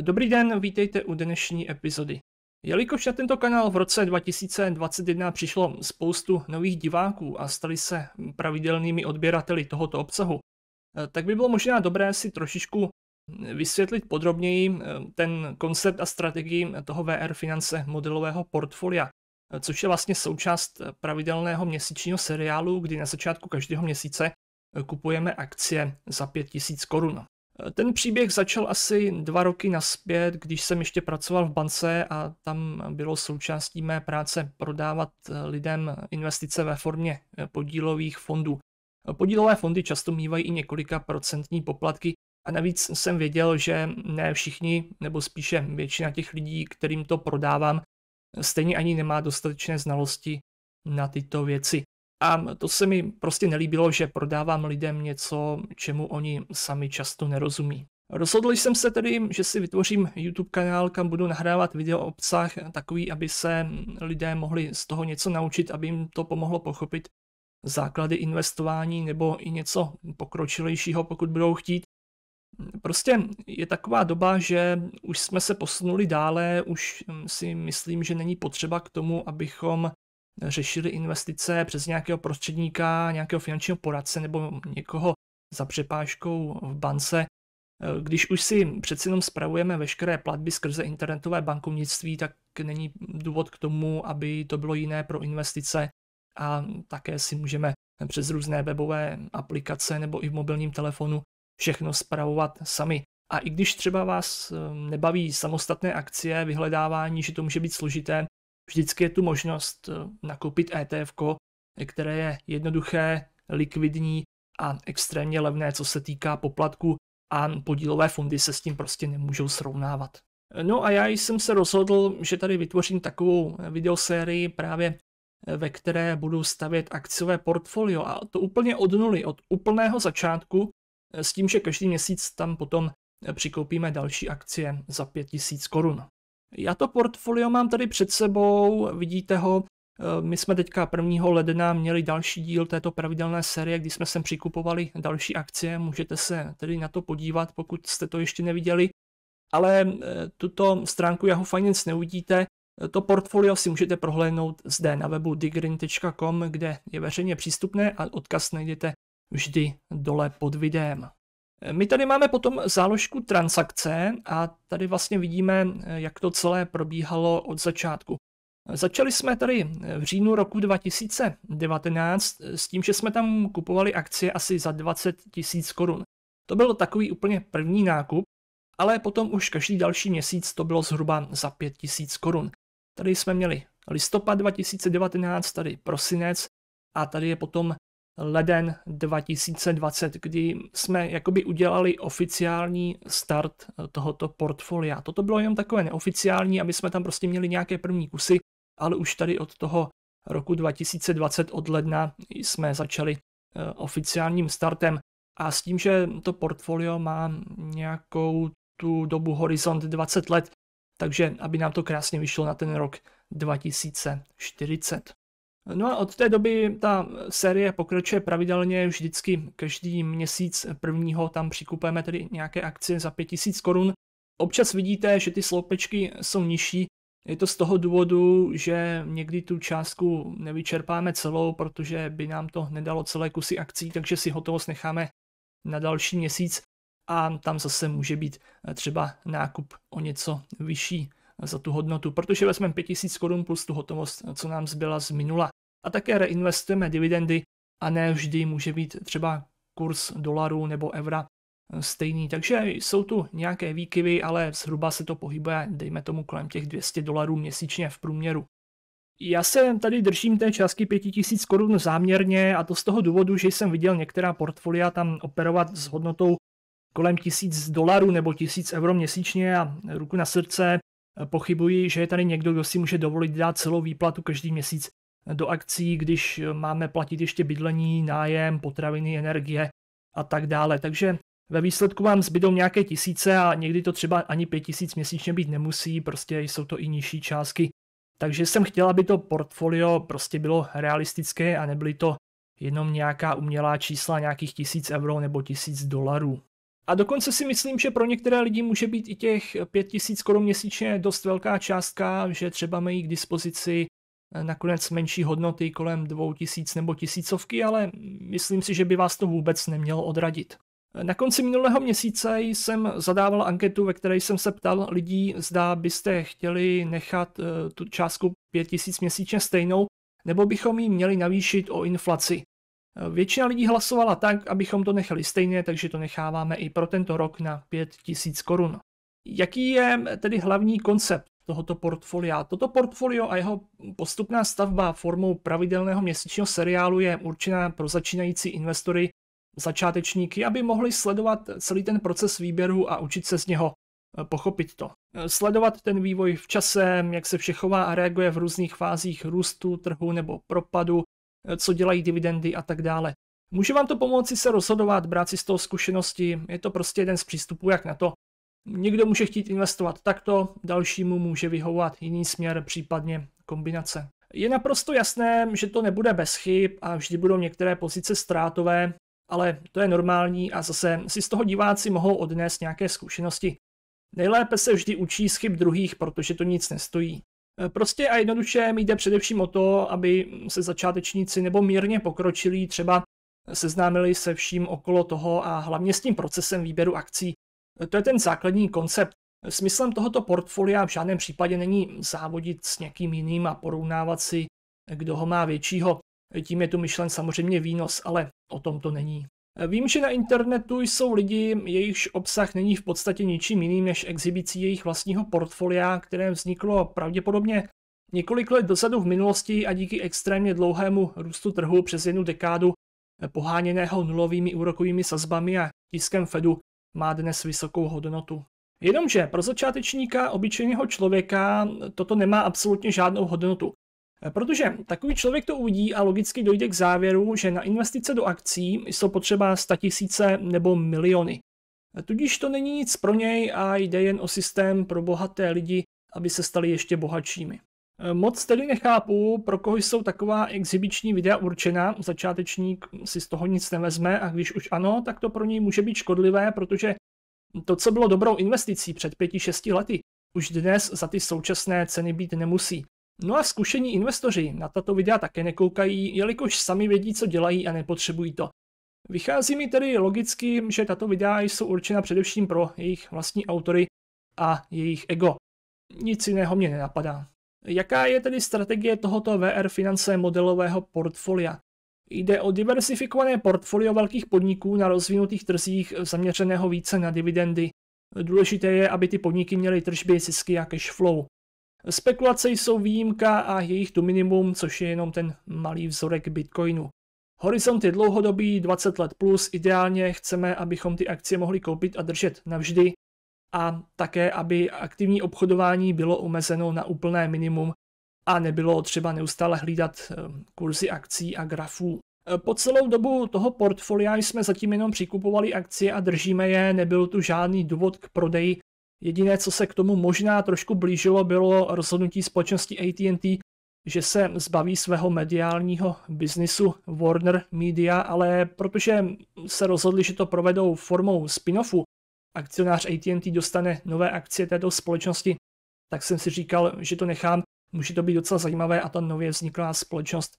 Dobrý den, vítejte u dnešní epizody. Jelikož na tento kanál v roce 2021 přišlo spoustu nových diváků a stali se pravidelnými odběrateli tohoto obsahu, tak by bylo možná dobré si trošičku vysvětlit podrobněji eh, ten koncept a strategii toho VR finance modelového portfolia, eh, což je vlastně součást pravidelného měsíčního seriálu, kdy na začátku každého měsíce eh, kupujeme akcie za 5000 korun. Ten příběh začal asi dva roky naspět, když jsem ještě pracoval v bance a tam bylo součástí mé práce prodávat eh, lidem investice ve formě eh, podílových fondů. Podílové fondy často mývají i několika procentní poplatky a navíc jsem věděl, že ne všichni, nebo spíše většina těch lidí, kterým to prodávám, stejně ani nemá dostatečné znalosti na tyto věci. A to se mi prostě nelíbilo, že prodávám lidem něco, čemu oni sami často nerozumí. Rozhodl jsem se tedy, že si vytvořím YouTube kanál, kam budu nahrávat video obsah takový, aby se lidé mohli z toho něco naučit, aby jim to pomohlo pochopit základy investování nebo i něco pokročilejšího, pokud budou chtít. Prostě je taková doba, že už jsme se posunuli dále, už si myslím, že není potřeba k tomu, abychom řešili investice přes nějakého prostředníka, nějakého finančního poradce nebo někoho za přepážkou v bance. Když už si přeci jenom spravujeme veškeré platby skrze internetové bankovnictví, tak není důvod k tomu, aby to bylo jiné pro investice a také si můžeme přes různé webové aplikace nebo i v mobilním telefonu všechno spravovat sami. A i když třeba vás eh, nebaví samostatné akcie, vyhledávání, že to může být složité, Vždycky je tu možnost eh, nakoupit ETF, které je jednoduché, likvidní a extrémně levné, co se týká poplatku a podílové fondy se s tím prostě nemůžou srovnávat. Eh, no a já jsem se rozhodl, že tady vytvořím takovou eh, videosérii právě ve které budu stavět akciové portfolio a to úplně od nuly, od úplného začátku, s tím, že každý měsíc tam potom přikoupíme další akcie za 5000 korun. Já to portfolio mám tady před sebou, vidíte ho. Eh, my jsme teďka 1. ledna měli další díl této pravidelné série, kdy jsme sem přikupovali další akcie, můžete se tedy na to podívat, pokud jste to ještě neviděli. Ale eh, tuto stránku Yahoo Finance neuvidíte, eh, to portfolio si můžete prohlédnout zde na webu digrin.com, kde je veřejně přístupné a odkaz najdete vždy dole pod videem. My tady máme potom záložku transakce a tady vlastně vidíme, jak to celé probíhalo od začátku. Začali jsme tady v říjnu roku 2019 s tím, že jsme tam kupovali akcie asi za 20 tisíc korun. To byl takový úplně první nákup, ale potom už každý další měsíc to bylo zhruba za 5 tisíc korun. Tady jsme měli listopad 2019, tady prosinec a tady je potom leden 2020, kdy jsme jakoby udělali oficiální start eh, tohoto portfolia. Toto bylo jenom takové neoficiální, aby jsme tam prostě měli nějaké první kusy, ale už tady od toho roku 2020 od ledna jsme začali eh, oficiálním startem a s tím, že to portfolio má nějakou tu dobu horizont 20 let, takže aby nám to krásně vyšlo na ten rok 2040. No a od té doby ta série pokračuje pravidelně, vždycky každý měsíc prvního tam přikupujeme tedy nějaké akcie za 5000 korun. Občas vidíte, že ty sloupečky jsou nižší, je to z toho důvodu, že někdy tu částku nevyčerpáme celou, protože by nám to nedalo celé kusy akcí, takže si hotovost necháme na další měsíc a tam zase může být eh, třeba nákup o něco vyšší eh, za tu hodnotu, protože vezmeme 5000 korun plus tu hotovost, eh, co nám zbyla z minula a také reinvestujeme dividendy a ne vždy může být třeba kurz dolaru nebo evra stejný. Takže jsou tu nějaké výkyvy, ale zhruba se to pohybuje, dejme tomu, kolem těch 200 dolarů měsíčně v průměru. Já se tady držím té částky 5000 korun záměrně a to z toho důvodu, že jsem viděl některá portfolia tam operovat s hodnotou kolem 1000 dolarů nebo 1000 euro měsíčně a ruku na srdce pochybuji, že je tady někdo, kdo si může dovolit dát celou výplatu každý měsíc do akcí, když eh, máme platit ještě bydlení, nájem, potraviny, energie a tak dále. Takže ve výsledku vám zbydou nějaké tisíce a někdy to třeba ani pět tisíc měsíčně být nemusí, prostě jsou to i nižší částky. Takže jsem chtěl, aby to portfolio prostě bylo realistické a nebyly to jenom nějaká umělá čísla nějakých tisíc euro nebo tisíc dolarů. A dokonce si myslím, že pro některé lidi může být i těch 5000 korun měsíčně dost velká částka, že třeba mají k dispozici nakonec menší hodnoty kolem 2000 nebo tisícovky, ale myslím si, že by vás to vůbec nemělo odradit. Na konci minulého měsíce jsem zadával anketu, ve které jsem se ptal lidí, zda byste chtěli nechat eh, tu částku 5000 měsíčně stejnou, nebo bychom ji měli navýšit o inflaci. Eh, většina lidí hlasovala tak, abychom to nechali stejně, takže to necháváme i pro tento rok na 5000 korun. Jaký je tedy hlavní koncept tohoto portfolia. Toto portfolio a jeho postupná stavba formou pravidelného měsíčního seriálu je určená pro začínající investory, začátečníky, aby mohli sledovat celý ten proces výběru a učit se z něho eh, pochopit to. Eh, sledovat ten vývoj v čase, jak se vše chová a reaguje v různých fázích růstu trhu nebo propadu, eh, co dělají dividendy a tak dále. Může vám to pomoci se rozhodovat, brát si z toho zkušenosti, je to prostě jeden z přístupů, jak na to Někdo může chtít investovat takto, dalšímu může vyhovovat jiný směr, případně kombinace. Je naprosto jasné, že to nebude bez chyb a vždy budou některé pozice ztrátové, ale to je normální a zase si z toho diváci mohou odnést nějaké zkušenosti. Nejlépe se vždy učí z chyb druhých, protože to nic nestojí. Prostě a jednoduše mi jde především o to, aby se začátečníci nebo mírně pokročilí třeba seznámili se vším okolo toho a hlavně s tím procesem výběru akcí, to je ten základní koncept. Smyslem tohoto portfolia v žádném případě není závodit s někým jiným a porovnávat si, kdo ho má většího. Tím je tu myšlen samozřejmě výnos, ale o tom to není. Vím, že na internetu jsou lidi, jejichž obsah není v podstatě ničím jiným než exhibicí jejich vlastního portfolia, které vzniklo pravděpodobně několik let dozadu v minulosti a díky extrémně dlouhému růstu trhu přes jednu dekádu poháněného nulovými úrokovými sazbami a tiskem Fedu má dnes vysokou hodnotu. Jenomže pro začátečníka, obyčejného člověka, toto nemá absolutně žádnou hodnotu. Protože takový člověk to uvidí a logicky dojde k závěru, že na investice do akcí jsou potřeba tisíce nebo miliony. Tudíž to není nic pro něj a jde jen o systém pro bohaté lidi, aby se stali ještě bohatšími. Eh, moc tedy nechápu, pro koho jsou taková exhibiční videa určena, začátečník si z toho nic nevezme a když už ano, tak to pro něj může být škodlivé, protože to, co bylo dobrou investicí před 5-6 lety, už dnes za ty současné ceny být nemusí. No a zkušení investoři na tato videa také nekoukají, jelikož sami vědí, co dělají a nepotřebují to. Vychází mi tedy logicky, že tato videa jsou určena především pro jejich vlastní autory a jejich ego. Nic jiného mě nenapadá. Jaká je tedy strategie tohoto VR finance modelového portfolia? Jde o diversifikované portfolio velkých podniků na rozvinutých trzích zaměřeného více na dividendy. Důležité je, aby ty podniky měly tržby, zisky a cash flow. Spekulace jsou výjimka a jejich tu minimum, což je jenom ten malý vzorek Bitcoinu. Horizont je dlouhodobý, 20 let plus, ideálně chceme, abychom ty akcie mohli koupit a držet navždy, a také, aby aktivní obchodování bylo omezeno na úplné minimum a nebylo třeba neustále hlídat eh, kurzy akcí a grafů. Eh, po celou dobu toho portfolia jsme zatím jenom přikupovali akcie a držíme je, nebyl tu žádný důvod k prodeji. Jediné, co se k tomu možná trošku blížilo, bylo rozhodnutí společnosti AT&T, že se zbaví svého mediálního biznisu Warner Media, ale protože se rozhodli, že to provedou formou spin-offu, akcionář AT&T dostane nové akcie této společnosti, tak jsem si říkal, že to nechám, může to být docela zajímavé a ta nově vzniklá společnost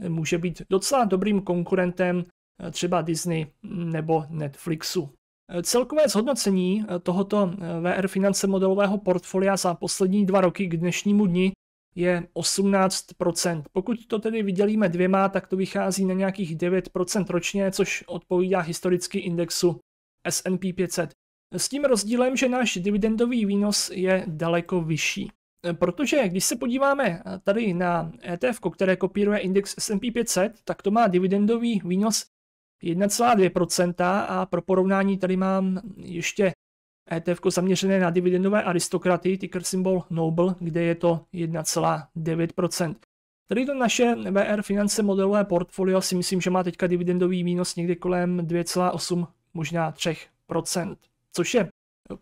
eh, může být docela dobrým konkurentem eh, třeba Disney nebo Netflixu. Eh, celkové zhodnocení tohoto VR finance modelového portfolia za poslední dva roky k dnešnímu dni je 18%. Pokud to tedy vydělíme dvěma, tak to vychází na nějakých 9% ročně, což odpovídá historicky indexu S&P 500. S tím rozdílem, že náš dividendový výnos je daleko vyšší. Protože když se podíváme eh, tady na ETF, které kopíruje index S&P 500, tak to má dividendový výnos 1,2% a pro porovnání tady mám ještě ETF zaměřené na dividendové aristokraty, ticker symbol Noble, kde je to 1,9%. Tady to naše VR finance modelové portfolio si myslím, že má teďka dividendový výnos někde kolem 2,8, možná 3% což je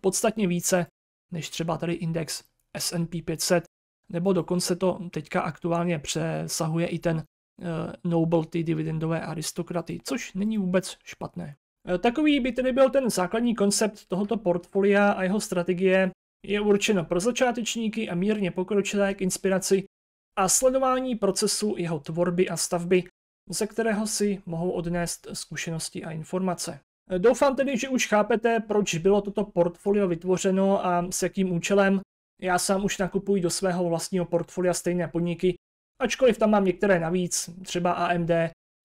podstatně více než třeba tady index S&P 500, nebo dokonce to teďka aktuálně přesahuje i ten eh, Noble, ty dividendové aristokraty, což není vůbec špatné. Eh, takový by tedy byl ten základní koncept tohoto portfolia a jeho strategie. Je určeno pro začátečníky a mírně pokročilé k inspiraci a sledování procesu jeho tvorby a stavby, ze kterého si mohou odnést zkušenosti a informace. Doufám tedy, že už chápete, proč bylo toto portfolio vytvořeno a s jakým účelem. Já sám už nakupuji do svého vlastního portfolia stejné podniky, ačkoliv tam mám některé navíc, třeba AMD,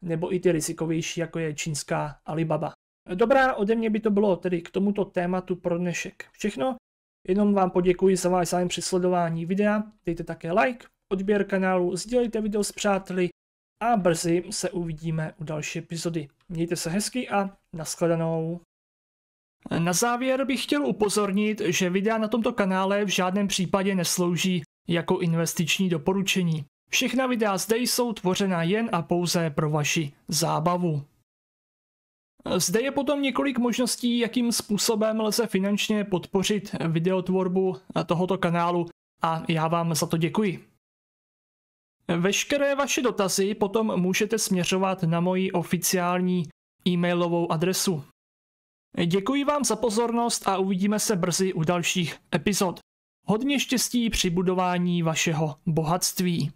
nebo i ty rizikovější, jako je čínská Alibaba. Dobrá, ode mě by to bylo tedy k tomuto tématu pro dnešek všechno. Jenom vám poděkuji za váš zájem při sledování videa, dejte také like, odběr kanálu, sdílejte video s přáteli a brzy se uvidíme u další epizody. Mějte se hezky a nashledanou. Na závěr bych chtěl upozornit, že videa na tomto kanále v žádném případě neslouží jako investiční doporučení. Všechna videa zde jsou tvořena jen a pouze pro vaši zábavu. Zde je potom několik možností, jakým způsobem lze finančně podpořit videotvorbu tohoto kanálu a já vám za to děkuji. Veškeré vaše dotazy potom můžete směřovat na moji oficiální e-mailovou adresu. Děkuji vám za pozornost a uvidíme se brzy u dalších epizod. Hodně štěstí při budování vašeho bohatství.